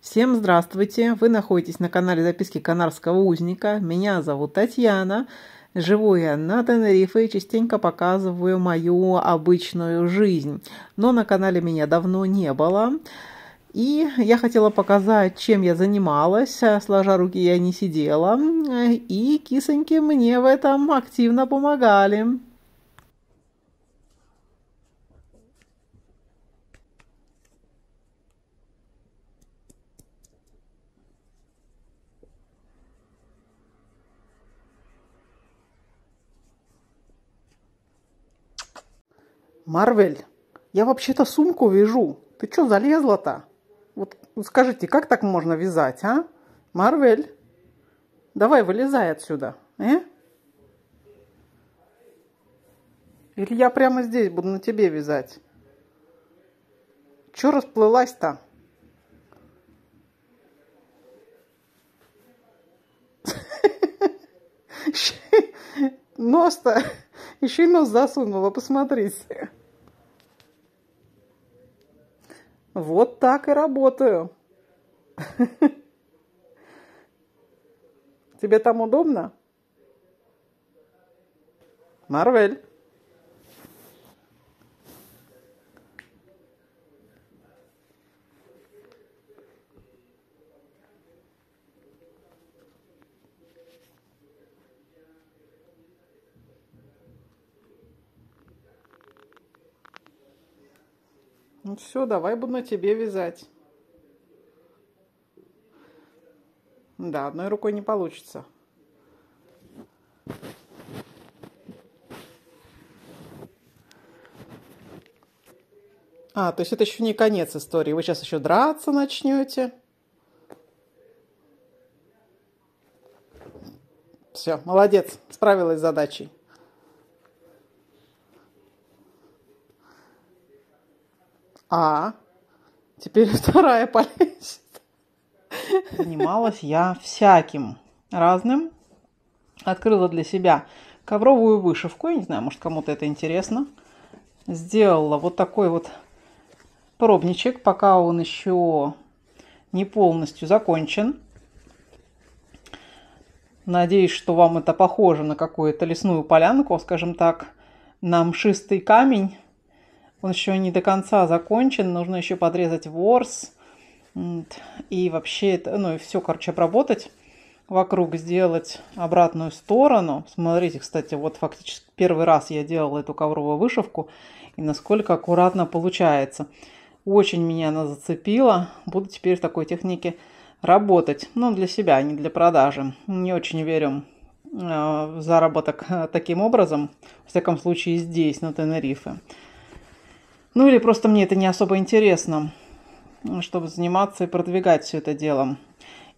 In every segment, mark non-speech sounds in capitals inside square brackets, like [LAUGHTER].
Всем здравствуйте! Вы находитесь на канале «Записки канарского узника». Меня зовут Татьяна. Живу я на Тенерифе и частенько показываю мою обычную жизнь. Но на канале меня давно не было. И я хотела показать, чем я занималась. Сложа руки я не сидела. И кисоньки мне в этом активно помогали. Марвель, я вообще-то сумку вяжу. Ты чё залезла-то? Вот ну, скажите, как так можно вязать, а? Марвель, давай вылезай отсюда, э? Или я прямо здесь буду на тебе вязать? Чё расплылась-то? [LAUGHS] Нос-то [LAUGHS] еще и нос засунула, посмотрите. Вот так и работаю. [LAUGHS] Тебе там удобно? Марвель. Ну все, давай буду на тебе вязать. Да, одной рукой не получится. А, то есть это еще не конец истории. Вы сейчас еще драться начнете. Все, молодец, справилась с задачей. А, теперь [LAUGHS] вторая полезет. Занималась я всяким разным. Открыла для себя ковровую вышивку. Я не знаю, может, кому-то это интересно. Сделала вот такой вот пробничек, пока он еще не полностью закончен. Надеюсь, что вам это похоже на какую-то лесную полянку, скажем так, на мшистый камень он еще не до конца закончен, нужно еще подрезать ворс. И вообще, это, ну и все, короче, обработать вокруг, сделать обратную сторону. Смотрите, кстати, вот фактически первый раз я делала эту ковровую вышивку. И насколько аккуратно получается. Очень меня она зацепила. Буду теперь в такой технике работать. Ну, для себя, а не для продажи. Не очень верю э, в заработок э, таким образом. В всяком случае, здесь, на Тенерифе. Ну или просто мне это не особо интересно, чтобы заниматься и продвигать все это дело.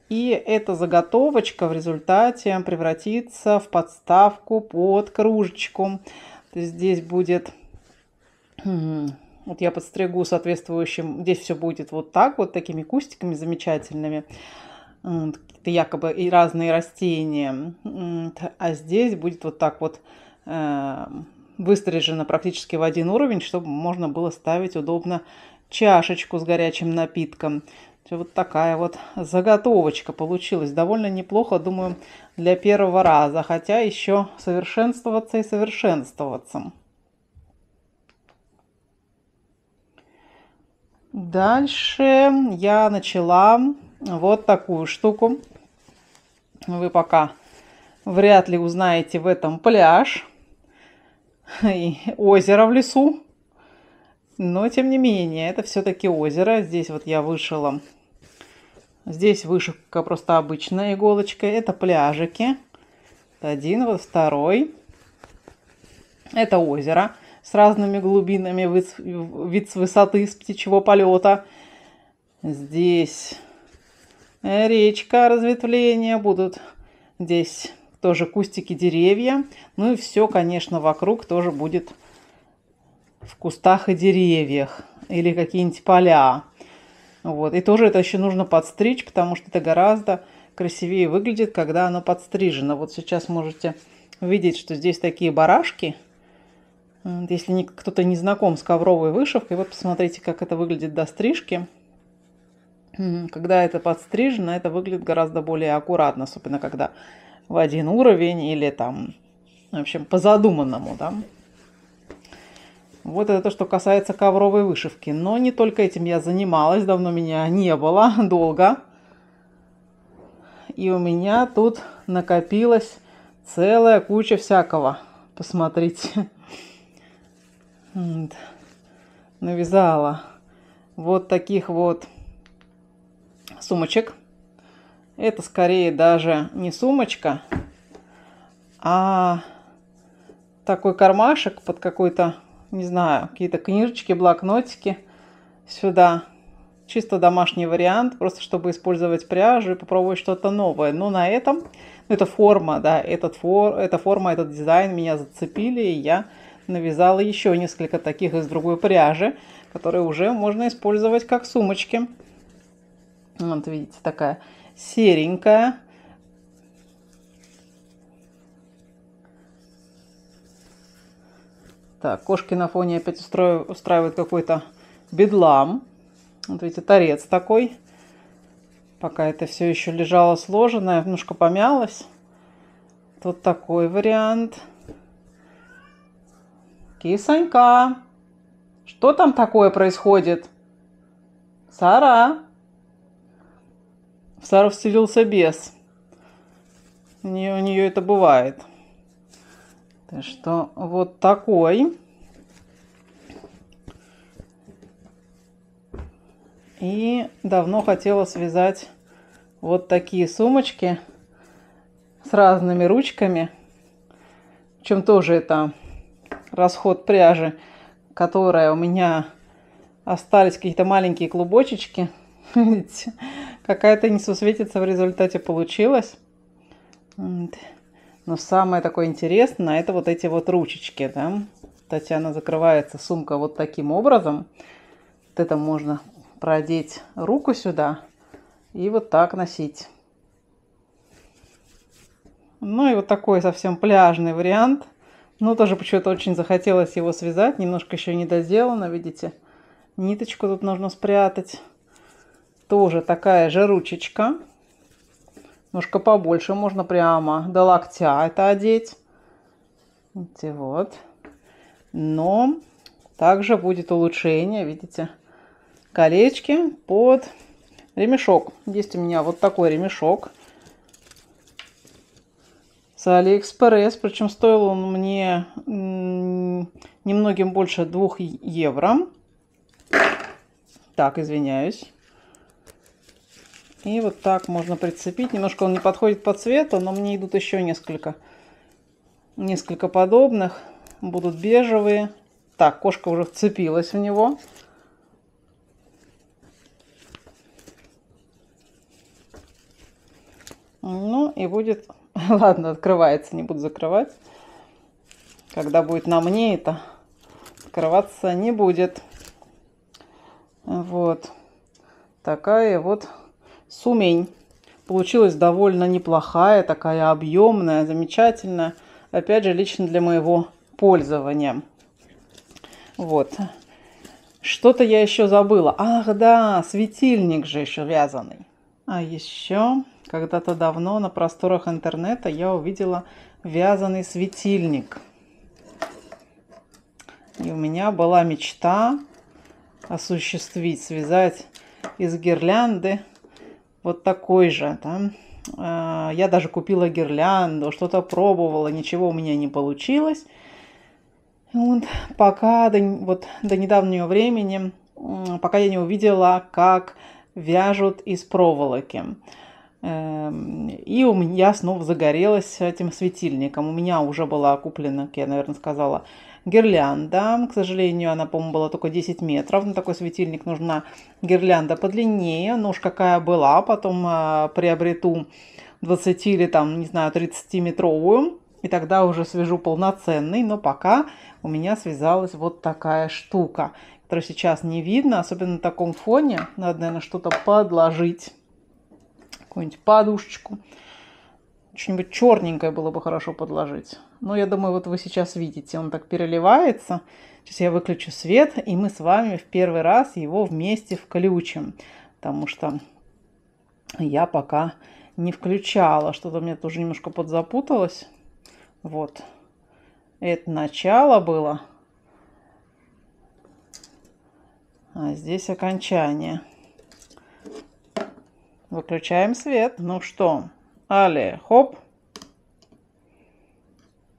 И эта заготовочка в результате превратится в подставку под кружечку. Здесь будет... Вот я подстригу соответствующим... Здесь все будет вот так, вот такими кустиками замечательными. какие якобы и разные растения. А здесь будет вот так вот э, выстрижена практически в один уровень, чтобы можно было ставить удобно чашечку с горячим напитком. Вот такая вот заготовочка получилась. Довольно неплохо, думаю, для первого раза. Хотя еще совершенствоваться и совершенствоваться. Дальше я начала вот такую штуку. Вы пока вряд ли узнаете в этом пляж и озеро в лесу. Но, тем не менее, это все-таки озеро. Здесь вот я вышила. Здесь вышивка просто обычная иголочка. Это пляжики. Это один, вот второй. Это озеро с разными глубинами, вид с высоты, с птичьего полета. Здесь э, речка, разветвления будут. Здесь тоже кустики, деревья. Ну и все, конечно, вокруг тоже будет в кустах и деревьях или какие-нибудь поля. Вот. И тоже это еще нужно подстричь, потому что это гораздо красивее выглядит, когда оно подстрижено. Вот сейчас можете видеть, что здесь такие барашки. Если кто-то не знаком с ковровой вышивкой, вот посмотрите, как это выглядит до стрижки. Когда это подстрижено, это выглядит гораздо более аккуратно, особенно когда в один уровень или там, в общем, по задуманному, да. Вот это то, что касается ковровой вышивки. Но не только этим я занималась, давно меня не было, [LAUGHS] долго. И у меня тут накопилась целая куча всякого. Посмотрите. Навязала вот таких вот сумочек это скорее даже не сумочка, а такой кармашек под какой-то, не знаю, какие-то книжечки, блокнотики сюда. Чисто домашний вариант, просто чтобы использовать пряжу и попробовать что-то новое. Но на этом, ну это форма, да, этот фор, эта форма, этот дизайн меня зацепили, и я навязала еще несколько таких из другой пряжи, которые уже можно использовать как сумочки. Вот видите, такая серенькая. Так, кошки на фоне опять устрою, устраивают какой-то бедлам. Вот видите, торец такой. Пока это все еще лежало сложенное, немножко помялось. Тут такой вариант. Кисонька, что там такое происходит? Сара, в Сару вселился бес. У нее, у нее это бывает. Так что вот такой. И давно хотела связать вот такие сумочки с разными ручками. В чем тоже это расход пряжи, которая у меня остались какие-то маленькие клубочечки. [LAUGHS] Видите? Какая-то несусветица в результате получилась. Но самое такое интересное, это вот эти вот ручечки, да. Татьяна закрывается сумка вот таким образом. Вот это можно продеть руку сюда и вот так носить. Ну и вот такой совсем пляжный вариант. Но ну, тоже почему-то очень захотелось его связать. Немножко еще не доделано, видите. Ниточку тут нужно спрятать. Тоже такая же ручечка. Немножко побольше, можно прямо до локтя это одеть. Вот Но также будет улучшение, видите, колечки под ремешок. Есть у меня вот такой ремешок с Алиэкспресс. Причем стоил он мне немногим больше 2 евро. Так, извиняюсь. И вот так можно прицепить. Немножко он не подходит по цвету, но мне идут еще несколько. Несколько подобных. Будут бежевые. Так, кошка уже вцепилась в него. Ну и будет... [LAUGHS] Ладно, открывается, не буду закрывать. Когда будет на мне это, открываться не будет. Вот. Такая вот сумень. Получилась довольно неплохая, такая объемная, замечательная. Опять же, лично для моего пользования. Вот. Что-то я еще забыла. Ах, да, светильник же еще вязаный. А еще когда-то давно на просторах интернета я увидела вязаный светильник. И у меня была мечта осуществить, связать из гирлянды вот такой же, да. А, я даже купила гирлянду, что-то пробовала, ничего у меня не получилось. Вот, пока до, вот, до недавнего времени, пока я не увидела, как вяжут из проволоки. Эм, и у меня снова загорелась этим светильником. У меня уже была куплена, как я, наверное, сказала, гирлянда. К сожалению, она, по-моему, была только 10 метров. На такой светильник нужна гирлянда подлиннее. Ну уж какая была, потом э, приобрету 20 или там, не знаю, 30-метровую. И тогда уже свяжу полноценный, но пока у меня связалась вот такая штука, которая сейчас не видно, особенно на таком фоне. Надо, наверное, что-то подложить какую-нибудь подушечку. Что-нибудь черненькое было бы хорошо подложить. но я думаю, вот вы сейчас видите, он так переливается. Сейчас я выключу свет, и мы с вами в первый раз его вместе включим. Потому что я пока не включала. Что-то у меня тоже немножко подзапуталось. Вот. Это начало было. А здесь окончание. Выключаем свет. Ну что, Али, хоп.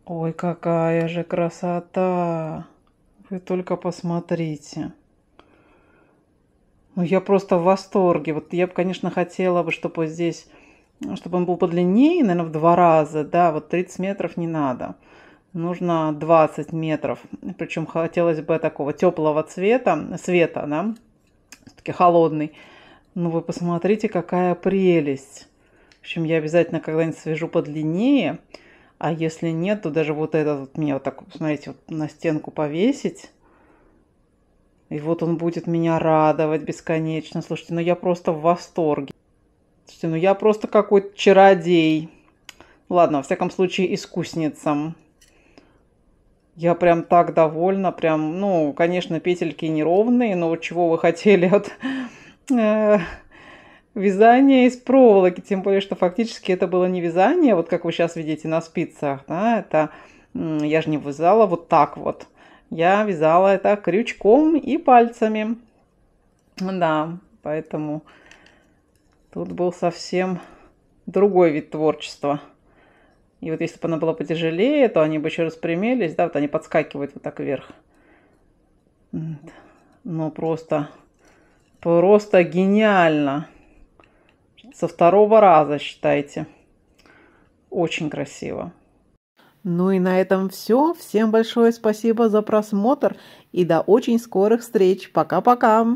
Ой, какая же красота. Вы только посмотрите. Ну, я просто в восторге. Вот я бы, конечно, хотела бы, чтобы здесь, чтобы он был подлиннее, наверное, в два раза, да, вот 30 метров не надо. Нужно 20 метров. Причем хотелось бы такого теплого цвета, света, да, все-таки холодный. Ну вы посмотрите, какая прелесть. В общем, я обязательно когда-нибудь свяжу подлиннее. А если нет, то даже вот этот вот мне вот так, смотрите, вот на стенку повесить. И вот он будет меня радовать бесконечно. Слушайте, ну я просто в восторге. Слушайте, ну я просто какой-то чародей. Ладно, во всяком случае, искусницам Я прям так довольна, прям, ну, конечно, петельки неровные, но чего вы хотели от Э, вязание из проволоки, тем более, что фактически это было не вязание, вот как вы сейчас видите на спицах, да, это я же не вязала вот так вот, я вязала это крючком и пальцами, да, поэтому тут был совсем другой вид творчества. И вот если бы она была потяжелее, то они бы еще распрямились, да, вот они подскакивают вот так вверх. Но ну, просто Просто гениально. Со второго раза, считайте. Очень красиво. Ну и на этом все. Всем большое спасибо за просмотр и до очень скорых встреч. Пока-пока!